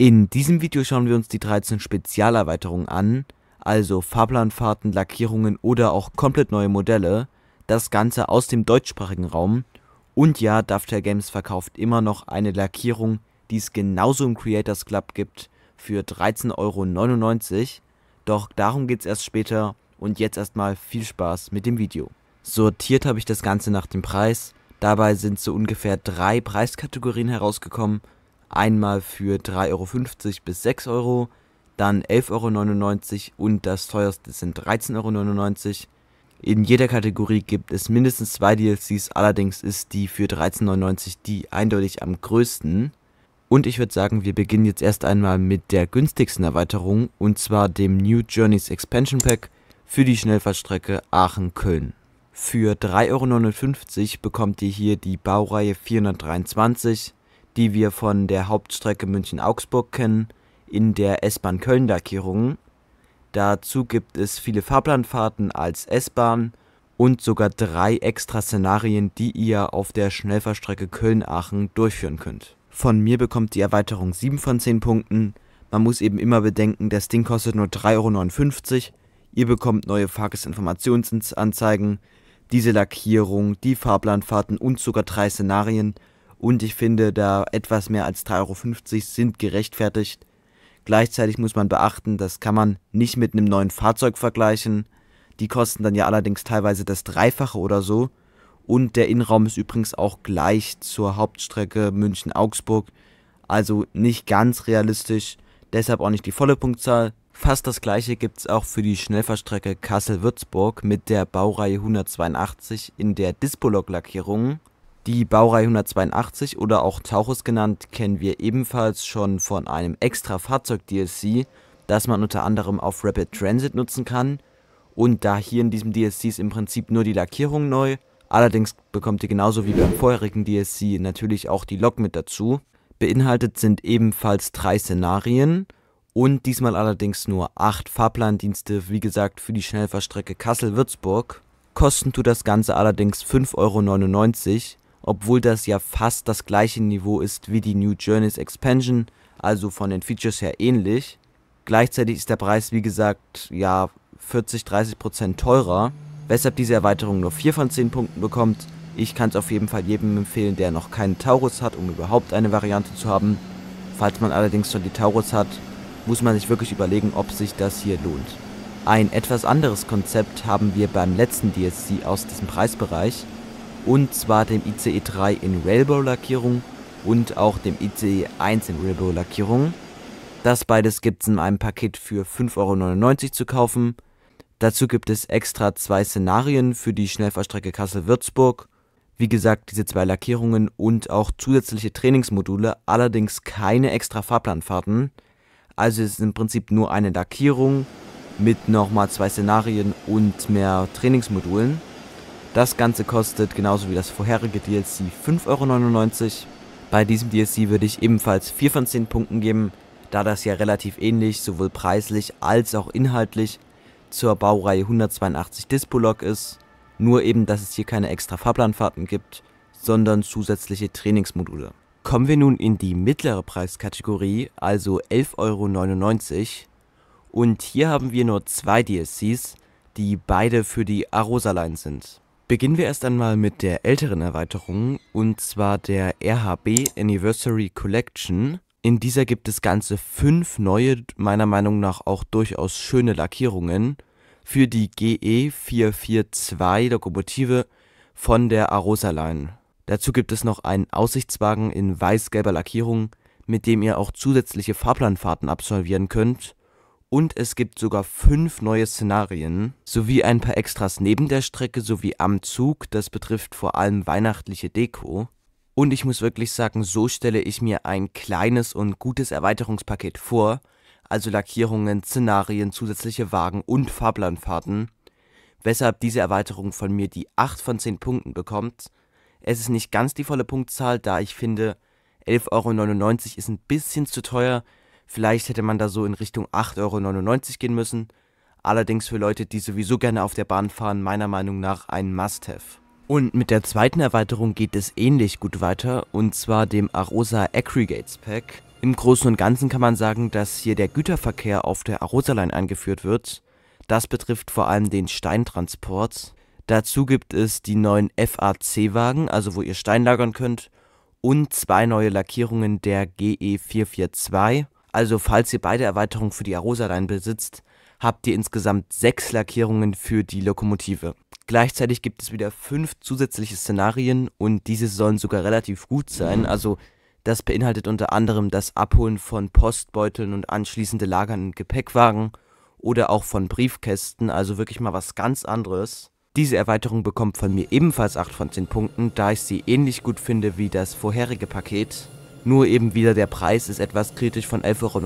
In diesem Video schauen wir uns die 13 Spezialerweiterungen an, also Fahrplanfahrten, Lackierungen oder auch komplett neue Modelle, das Ganze aus dem deutschsprachigen Raum und ja, Dovetail Games verkauft immer noch eine Lackierung, die es genauso im Creators Club gibt, für 13,99 Euro, doch darum geht's erst später und jetzt erstmal viel Spaß mit dem Video. Sortiert habe ich das Ganze nach dem Preis, dabei sind so ungefähr drei Preiskategorien herausgekommen Einmal für 3,50 Euro bis 6 Euro, dann 11,99 Euro und das teuerste sind 13,99 Euro. In jeder Kategorie gibt es mindestens zwei DLCs, allerdings ist die für 13,99 Euro die eindeutig am größten. Und ich würde sagen, wir beginnen jetzt erst einmal mit der günstigsten Erweiterung, und zwar dem New Journeys Expansion Pack für die Schnellfahrstrecke Aachen-Köln. Für 3,59 Euro bekommt ihr hier die Baureihe 423, die wir von der Hauptstrecke München-Augsburg kennen, in der S-Bahn köln lackierung Dazu gibt es viele Fahrplanfahrten als S-Bahn und sogar drei extra Szenarien, die ihr auf der Schnellfahrstrecke Köln-Aachen durchführen könnt. Von mir bekommt die Erweiterung 7 von 10 Punkten. Man muss eben immer bedenken, das Ding kostet nur 3,59 Euro. Ihr bekommt neue Fahrgastinformationsanzeigen, diese Lackierung, die Fahrplanfahrten und sogar drei Szenarien und ich finde, da etwas mehr als 3,50 Euro sind gerechtfertigt. Gleichzeitig muss man beachten, das kann man nicht mit einem neuen Fahrzeug vergleichen. Die kosten dann ja allerdings teilweise das Dreifache oder so. Und der Innenraum ist übrigens auch gleich zur Hauptstrecke München-Augsburg. Also nicht ganz realistisch, deshalb auch nicht die volle Punktzahl. Fast das gleiche gibt es auch für die Schnellfahrstrecke Kassel-Würzburg mit der Baureihe 182 in der Dispolog-Lackierung. Die Baureihe 182 oder auch Tauchus genannt, kennen wir ebenfalls schon von einem extra Fahrzeug-DLC, das man unter anderem auf Rapid Transit nutzen kann. Und da hier in diesem DLC ist im Prinzip nur die Lackierung neu, allerdings bekommt ihr genauso wie beim vorherigen DLC natürlich auch die Lok mit dazu. Beinhaltet sind ebenfalls drei Szenarien und diesmal allerdings nur acht Fahrplandienste, wie gesagt für die Schnellfahrstrecke Kassel-Würzburg. Kosten tut das Ganze allerdings 5,99 Euro obwohl das ja fast das gleiche Niveau ist wie die New Journeys Expansion, also von den Features her ähnlich. Gleichzeitig ist der Preis, wie gesagt, ja 40-30% teurer, weshalb diese Erweiterung nur 4 von 10 Punkten bekommt. Ich kann es auf jeden Fall jedem empfehlen, der noch keinen Taurus hat, um überhaupt eine Variante zu haben. Falls man allerdings schon die Taurus hat, muss man sich wirklich überlegen, ob sich das hier lohnt. Ein etwas anderes Konzept haben wir beim letzten DLC aus diesem Preisbereich, und zwar dem ICE 3 in Railbow-Lackierung und auch dem ICE 1 in Railbow-Lackierung. Das beides gibt es in einem Paket für 5,99 Euro zu kaufen. Dazu gibt es extra zwei Szenarien für die Schnellfahrstrecke Kassel-Würzburg. Wie gesagt, diese zwei Lackierungen und auch zusätzliche Trainingsmodule, allerdings keine extra Fahrplanfahrten. Also es ist im Prinzip nur eine Lackierung mit nochmal zwei Szenarien und mehr Trainingsmodulen. Das Ganze kostet genauso wie das vorherige DLC 5,99 Euro. Bei diesem DLC würde ich ebenfalls 4 von 10 Punkten geben, da das ja relativ ähnlich sowohl preislich als auch inhaltlich zur Baureihe 182 Dispolog ist, nur eben, dass es hier keine extra Fahrplanfahrten gibt, sondern zusätzliche Trainingsmodule. Kommen wir nun in die mittlere Preiskategorie, also 11,99 Euro. Und hier haben wir nur zwei DLCs, die beide für die Arosa-Line sind. Beginnen wir erst einmal mit der älteren Erweiterung, und zwar der RHB Anniversary Collection. In dieser gibt es ganze fünf neue, meiner Meinung nach auch durchaus schöne Lackierungen für die GE442 Lokomotive von der Arosa Line. Dazu gibt es noch einen Aussichtswagen in weiß-gelber Lackierung, mit dem ihr auch zusätzliche Fahrplanfahrten absolvieren könnt und es gibt sogar fünf neue Szenarien sowie ein paar Extras neben der Strecke sowie am Zug. Das betrifft vor allem weihnachtliche Deko. Und ich muss wirklich sagen, so stelle ich mir ein kleines und gutes Erweiterungspaket vor, also Lackierungen, Szenarien, zusätzliche Wagen und Fahrplanfahrten, weshalb diese Erweiterung von mir die 8 von 10 Punkten bekommt. Es ist nicht ganz die volle Punktzahl, da ich finde, 11,99 Euro ist ein bisschen zu teuer, Vielleicht hätte man da so in Richtung 8,99 Euro gehen müssen. Allerdings für Leute, die sowieso gerne auf der Bahn fahren, meiner Meinung nach ein Must-Have. Und mit der zweiten Erweiterung geht es ähnlich gut weiter, und zwar dem Arosa Aggregates Pack. Im Großen und Ganzen kann man sagen, dass hier der Güterverkehr auf der Arosa Line eingeführt wird. Das betrifft vor allem den Steintransport. Dazu gibt es die neuen FAC-Wagen, also wo ihr Stein lagern könnt, und zwei neue Lackierungen der GE442 also falls ihr beide Erweiterungen für die Arosa-Line besitzt, habt ihr insgesamt sechs Lackierungen für die Lokomotive. Gleichzeitig gibt es wieder fünf zusätzliche Szenarien und diese sollen sogar relativ gut sein. Also das beinhaltet unter anderem das Abholen von Postbeuteln und anschließende Lagern in Gepäckwagen oder auch von Briefkästen, also wirklich mal was ganz anderes. Diese Erweiterung bekommt von mir ebenfalls 8 von 10 Punkten, da ich sie ähnlich gut finde wie das vorherige Paket. Nur eben wieder der Preis ist etwas kritisch von 11,99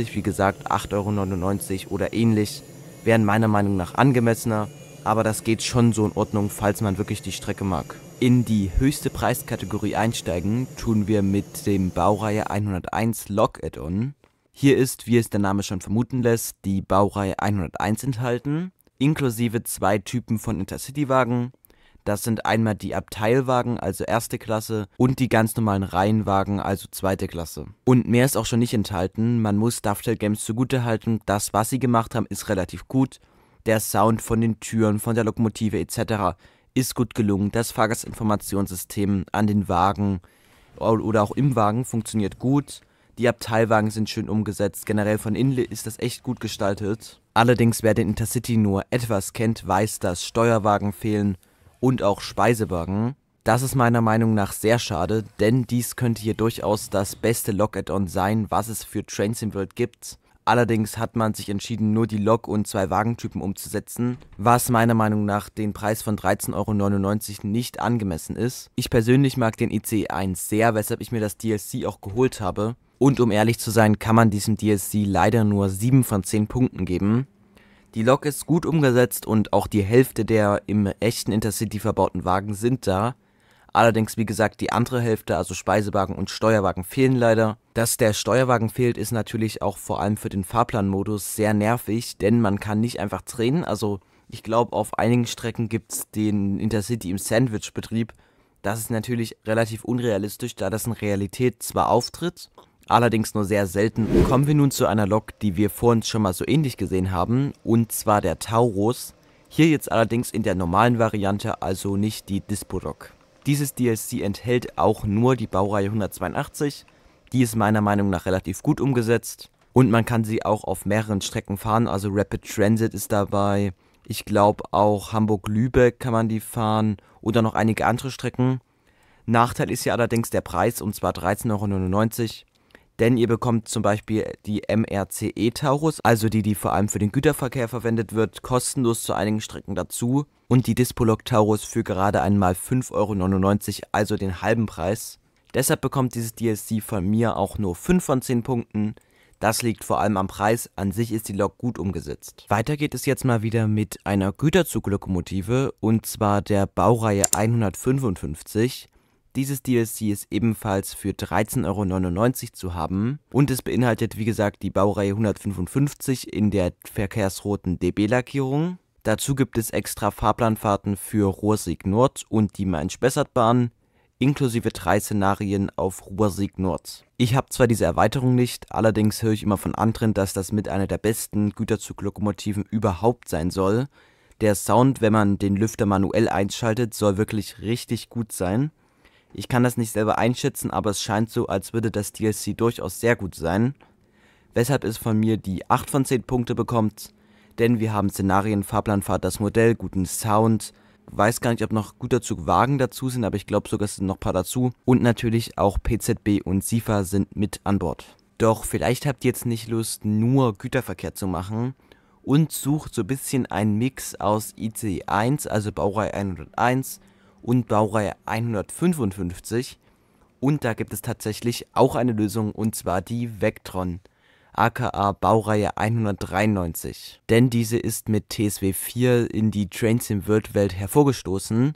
Euro. Wie gesagt, 8,99 Euro oder ähnlich wären meiner Meinung nach angemessener. Aber das geht schon so in Ordnung, falls man wirklich die Strecke mag. In die höchste Preiskategorie einsteigen tun wir mit dem Baureihe 101 Lock Add-on. Hier ist, wie es der Name schon vermuten lässt, die Baureihe 101 enthalten, inklusive zwei Typen von Intercity-Wagen, das sind einmal die Abteilwagen, also erste Klasse, und die ganz normalen Reihenwagen, also zweite Klasse. Und mehr ist auch schon nicht enthalten. Man muss Dovetail Games zugutehalten. Das, was sie gemacht haben, ist relativ gut. Der Sound von den Türen, von der Lokomotive etc. ist gut gelungen. Das Fahrgastinformationssystem an den Wagen oder auch im Wagen funktioniert gut. Die Abteilwagen sind schön umgesetzt. Generell von Inle ist das echt gut gestaltet. Allerdings, wer den Intercity nur etwas kennt, weiß, dass Steuerwagen fehlen und auch Speisewagen. Das ist meiner Meinung nach sehr schade, denn dies könnte hier durchaus das beste Log-Add-on sein, was es für Train Sim World gibt. Allerdings hat man sich entschieden, nur die Lok und zwei Wagentypen umzusetzen, was meiner Meinung nach den Preis von 13,99 Euro nicht angemessen ist. Ich persönlich mag den ICE 1 sehr, weshalb ich mir das DLC auch geholt habe. Und um ehrlich zu sein, kann man diesem DLC leider nur 7 von 10 Punkten geben. Die Lok ist gut umgesetzt und auch die Hälfte der im echten Intercity verbauten Wagen sind da. Allerdings, wie gesagt, die andere Hälfte, also Speisewagen und Steuerwagen, fehlen leider. Dass der Steuerwagen fehlt, ist natürlich auch vor allem für den Fahrplanmodus sehr nervig, denn man kann nicht einfach drehen. Also ich glaube, auf einigen Strecken gibt es den Intercity im Sandwich-Betrieb. Das ist natürlich relativ unrealistisch, da das in Realität zwar auftritt, allerdings nur sehr selten. Kommen wir nun zu einer Lok, die wir vorhin schon mal so ähnlich gesehen haben, und zwar der Taurus. Hier jetzt allerdings in der normalen Variante, also nicht die Dispo-Lok. Dieses DLC enthält auch nur die Baureihe 182, die ist meiner Meinung nach relativ gut umgesetzt und man kann sie auch auf mehreren Strecken fahren, also Rapid Transit ist dabei, ich glaube auch Hamburg-Lübeck kann man die fahren oder noch einige andere Strecken. Nachteil ist hier allerdings der Preis und zwar 13,99 Euro denn ihr bekommt zum Beispiel die MRCE Taurus, also die, die vor allem für den Güterverkehr verwendet wird, kostenlos zu einigen Strecken dazu und die Dispolok Taurus für gerade einmal 5,99 Euro, also den halben Preis. Deshalb bekommt dieses DLC von mir auch nur 5 von 10 Punkten. Das liegt vor allem am Preis, an sich ist die Lok gut umgesetzt. Weiter geht es jetzt mal wieder mit einer Güterzuglokomotive und zwar der Baureihe 155. Dieses DLC ist ebenfalls für 13,99 Euro zu haben und es beinhaltet wie gesagt die Baureihe 155 in der verkehrsroten DB-Lackierung. Dazu gibt es extra Fahrplanfahrten für Ruhrsieg Nord und die Main-Spessart-Bahn inklusive drei Szenarien auf Ruhrsieg Nord. Ich habe zwar diese Erweiterung nicht, allerdings höre ich immer von anderen, dass das mit einer der besten Güterzuglokomotiven überhaupt sein soll. Der Sound, wenn man den Lüfter manuell einschaltet, soll wirklich richtig gut sein. Ich kann das nicht selber einschätzen, aber es scheint so, als würde das DLC durchaus sehr gut sein. Weshalb es von mir die 8 von 10 Punkte bekommt, denn wir haben Szenarien, Fahrplanfahrt, das Modell, guten Sound, weiß gar nicht, ob noch guter Zug Wagen dazu sind, aber ich glaube sogar, es sind noch ein paar dazu. Und natürlich auch PZB und SIFA sind mit an Bord. Doch vielleicht habt ihr jetzt nicht Lust, nur Güterverkehr zu machen und sucht so ein bisschen einen Mix aus IC1, also Baureihe 101, und Baureihe 155. Und da gibt es tatsächlich auch eine Lösung und zwar die Vectron, aka Baureihe 193. Denn diese ist mit TSW 4 in die Trains World Welt hervorgestoßen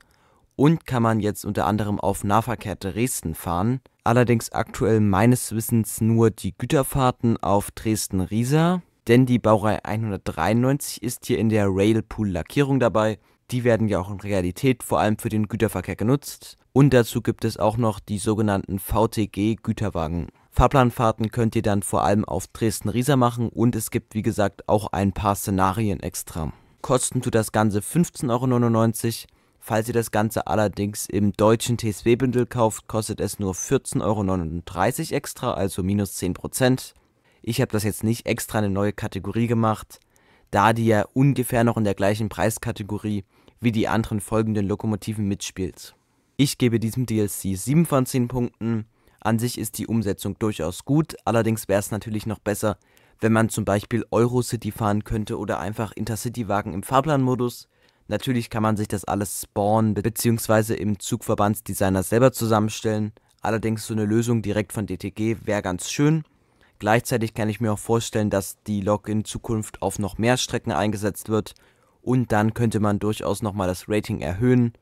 und kann man jetzt unter anderem auf Nahverkehr Dresden fahren. Allerdings aktuell meines Wissens nur die Güterfahrten auf Dresden-Riesa, denn die Baureihe 193 ist hier in der Railpool-Lackierung dabei die werden ja auch in Realität vor allem für den Güterverkehr genutzt. Und dazu gibt es auch noch die sogenannten VTG-Güterwagen. Fahrplanfahrten könnt ihr dann vor allem auf Dresden-Riesa machen und es gibt wie gesagt auch ein paar Szenarien extra. Kosten tut das Ganze 15,99 Euro. Falls ihr das Ganze allerdings im deutschen TSW-Bündel kauft, kostet es nur 14,39 Euro extra, also minus 10%. Ich habe das jetzt nicht extra eine neue Kategorie gemacht, da die ja ungefähr noch in der gleichen Preiskategorie wie die anderen folgenden Lokomotiven mitspielt. Ich gebe diesem DLC 7 von 10 Punkten. An sich ist die Umsetzung durchaus gut, allerdings wäre es natürlich noch besser, wenn man zum Beispiel Eurocity fahren könnte oder einfach Intercity-Wagen im Fahrplanmodus. Natürlich kann man sich das alles spawnen bzw. im Zugverbandsdesigner selber zusammenstellen. Allerdings so eine Lösung direkt von DTG wäre ganz schön. Gleichzeitig kann ich mir auch vorstellen, dass die Lok in Zukunft auf noch mehr Strecken eingesetzt wird und dann könnte man durchaus nochmal das Rating erhöhen.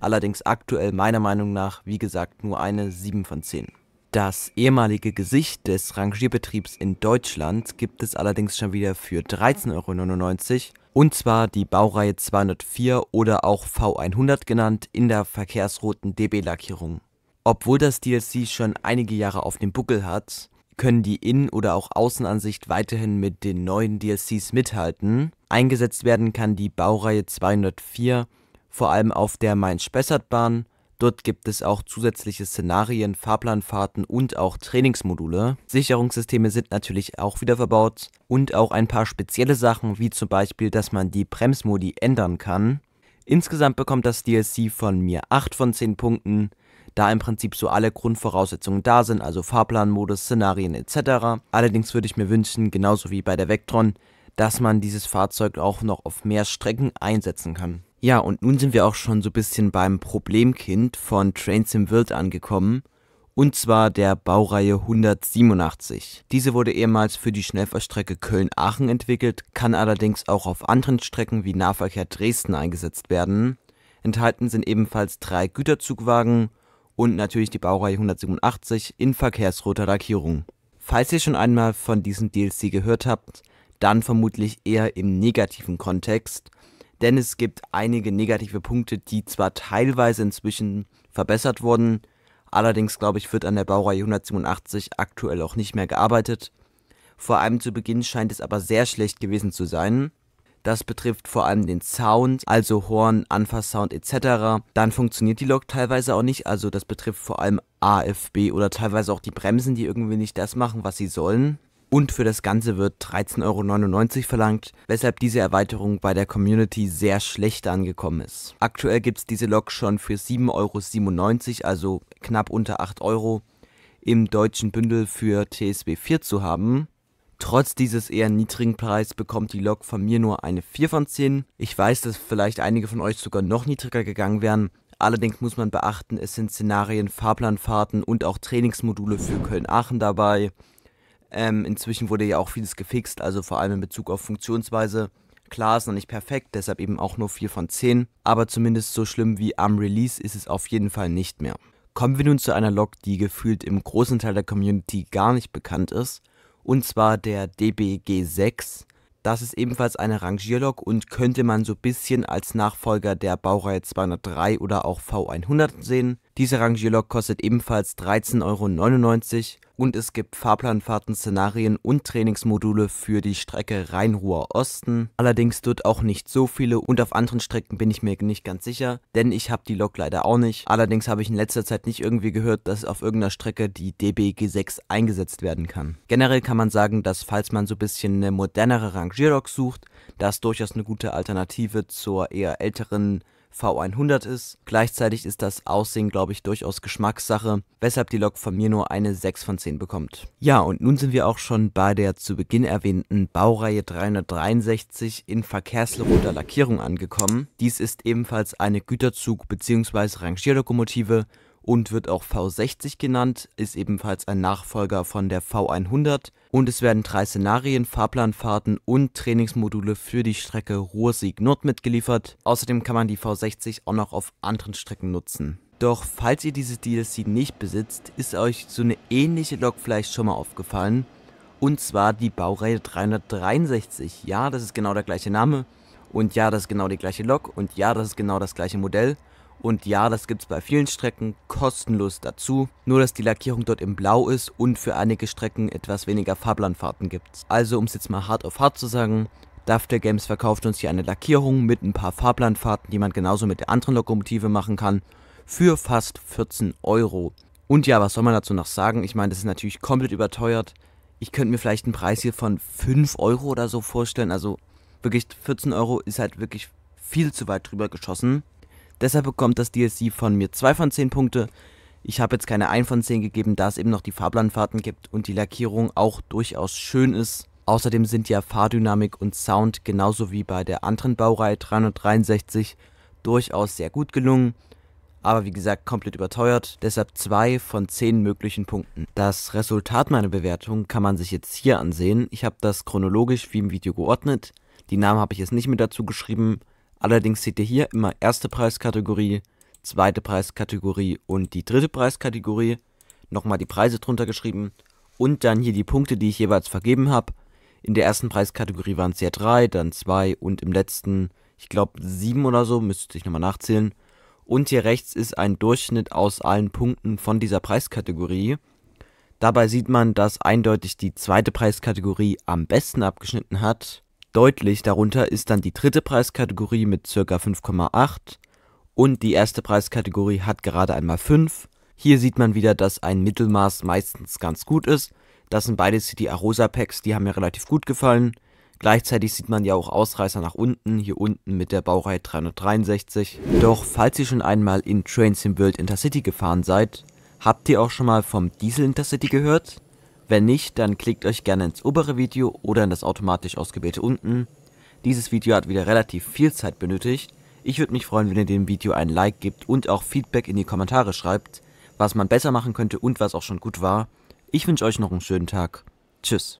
Allerdings aktuell meiner Meinung nach, wie gesagt, nur eine 7 von 10. Das ehemalige Gesicht des Rangierbetriebs in Deutschland gibt es allerdings schon wieder für 13,99 Euro und zwar die Baureihe 204 oder auch V100 genannt in der verkehrsroten DB-Lackierung. Obwohl das DLC schon einige Jahre auf dem Buckel hat, können die Innen- oder auch Außenansicht weiterhin mit den neuen DLCs mithalten. Eingesetzt werden kann die Baureihe 204 vor allem auf der Main-Spessart-Bahn. Dort gibt es auch zusätzliche Szenarien, Fahrplanfahrten und auch Trainingsmodule. Sicherungssysteme sind natürlich auch wieder verbaut und auch ein paar spezielle Sachen, wie zum Beispiel, dass man die Bremsmodi ändern kann. Insgesamt bekommt das DLC von mir 8 von 10 Punkten da im Prinzip so alle Grundvoraussetzungen da sind, also Fahrplanmodus, Szenarien etc. Allerdings würde ich mir wünschen, genauso wie bei der Vectron, dass man dieses Fahrzeug auch noch auf mehr Strecken einsetzen kann. Ja, und nun sind wir auch schon so ein bisschen beim Problemkind von Trains in Wild angekommen. Und zwar der Baureihe 187. Diese wurde ehemals für die Schnellfahrstrecke Köln-Aachen entwickelt, kann allerdings auch auf anderen Strecken wie Nahverkehr Dresden eingesetzt werden. Enthalten sind ebenfalls drei Güterzugwagen, und natürlich die Baureihe 187 in verkehrsroter Lackierung. Falls ihr schon einmal von diesem DLC gehört habt, dann vermutlich eher im negativen Kontext, denn es gibt einige negative Punkte, die zwar teilweise inzwischen verbessert wurden, allerdings glaube ich wird an der Baureihe 187 aktuell auch nicht mehr gearbeitet. Vor allem zu Beginn scheint es aber sehr schlecht gewesen zu sein das betrifft vor allem den Sound, also Horn, Anfasssound etc., dann funktioniert die Lok teilweise auch nicht, also das betrifft vor allem AFB oder teilweise auch die Bremsen, die irgendwie nicht das machen, was sie sollen. Und für das Ganze wird 13,99 Euro verlangt, weshalb diese Erweiterung bei der Community sehr schlecht angekommen ist. Aktuell gibt es diese Lok schon für 7,97 Euro, also knapp unter 8 Euro, im deutschen Bündel für TSB 4 zu haben. Trotz dieses eher niedrigen Preis bekommt die Lok von mir nur eine 4 von 10. Ich weiß, dass vielleicht einige von euch sogar noch niedriger gegangen wären. Allerdings muss man beachten, es sind Szenarien, Fahrplanfahrten und auch Trainingsmodule für Köln-Aachen dabei. Ähm, inzwischen wurde ja auch vieles gefixt, also vor allem in Bezug auf Funktionsweise. Klar ist noch nicht perfekt, deshalb eben auch nur 4 von 10, aber zumindest so schlimm wie am Release ist es auf jeden Fall nicht mehr. Kommen wir nun zu einer Lok, die gefühlt im großen Teil der Community gar nicht bekannt ist und zwar der DBG6. Das ist ebenfalls eine Rangierlok und könnte man so ein bisschen als Nachfolger der Baureihe 203 oder auch V100 sehen. Diese Rangierlok kostet ebenfalls 13,99 Euro und es gibt Fahrplanfahrten, Szenarien und Trainingsmodule für die Strecke Rhein-Ruhr-Osten. Allerdings dort auch nicht so viele und auf anderen Strecken bin ich mir nicht ganz sicher, denn ich habe die Lok leider auch nicht. Allerdings habe ich in letzter Zeit nicht irgendwie gehört, dass auf irgendeiner Strecke die DBG6 eingesetzt werden kann. Generell kann man sagen, dass falls man so ein bisschen eine modernere Rangierlok sucht, das durchaus eine gute Alternative zur eher älteren V100 ist. Gleichzeitig ist das Aussehen, glaube ich, durchaus Geschmackssache, weshalb die Lok von mir nur eine 6 von 10 bekommt. Ja, und nun sind wir auch schon bei der zu Beginn erwähnten Baureihe 363 in verkehrsroter Lackierung angekommen. Dies ist ebenfalls eine Güterzug- bzw. Rangierlokomotive und wird auch V60 genannt, ist ebenfalls ein Nachfolger von der V100 und es werden drei Szenarien, Fahrplanfahrten und Trainingsmodule für die Strecke Ruhr-Sieg-Nord mitgeliefert. Außerdem kann man die V60 auch noch auf anderen Strecken nutzen. Doch falls ihr diese DLC nicht besitzt, ist euch so eine ähnliche Lok vielleicht schon mal aufgefallen. Und zwar die Baureihe 363. Ja, das ist genau der gleiche Name. Und ja, das ist genau die gleiche Lok. Und ja, das ist genau das gleiche Modell. Und ja, das gibt es bei vielen Strecken kostenlos dazu, nur dass die Lackierung dort im Blau ist und für einige Strecken etwas weniger Fahrplanfahrten gibt. Also um es jetzt mal hart auf hart zu sagen, Dafter Games verkauft uns hier eine Lackierung mit ein paar Fahrplanfahrten, die man genauso mit der anderen Lokomotive machen kann, für fast 14 Euro. Und ja, was soll man dazu noch sagen? Ich meine, das ist natürlich komplett überteuert. Ich könnte mir vielleicht einen Preis hier von 5 Euro oder so vorstellen. Also wirklich 14 Euro ist halt wirklich viel zu weit drüber geschossen. Deshalb bekommt das DLC von mir 2 von 10 Punkte. Ich habe jetzt keine 1 von 10 gegeben, da es eben noch die Fahrplanfahrten gibt und die Lackierung auch durchaus schön ist. Außerdem sind ja Fahrdynamik und Sound genauso wie bei der anderen Baureihe 363 durchaus sehr gut gelungen. Aber wie gesagt, komplett überteuert, deshalb 2 von 10 möglichen Punkten. Das Resultat meiner Bewertung kann man sich jetzt hier ansehen. Ich habe das chronologisch wie im Video geordnet. Die Namen habe ich jetzt nicht mit dazu geschrieben, Allerdings seht ihr hier immer erste Preiskategorie, zweite Preiskategorie und die dritte Preiskategorie. Nochmal die Preise drunter geschrieben und dann hier die Punkte, die ich jeweils vergeben habe. In der ersten Preiskategorie waren es ja drei, dann zwei und im letzten, ich glaube sieben oder so, müsste ich nochmal nachzählen. Und hier rechts ist ein Durchschnitt aus allen Punkten von dieser Preiskategorie. Dabei sieht man, dass eindeutig die zweite Preiskategorie am besten abgeschnitten hat. Deutlich darunter ist dann die dritte Preiskategorie mit ca. 5,8 und die erste Preiskategorie hat gerade einmal 5. Hier sieht man wieder, dass ein Mittelmaß meistens ganz gut ist. Das sind beide City Arosa Packs, die haben mir relativ gut gefallen. Gleichzeitig sieht man ja auch Ausreißer nach unten, hier unten mit der Baureihe 363. Doch falls ihr schon einmal in Trains in World Intercity gefahren seid, habt ihr auch schon mal vom Diesel Intercity gehört? Wenn nicht, dann klickt euch gerne ins obere Video oder in das automatisch ausgewählte unten. Dieses Video hat wieder relativ viel Zeit benötigt. Ich würde mich freuen, wenn ihr dem Video ein Like gibt und auch Feedback in die Kommentare schreibt, was man besser machen könnte und was auch schon gut war. Ich wünsche euch noch einen schönen Tag. Tschüss.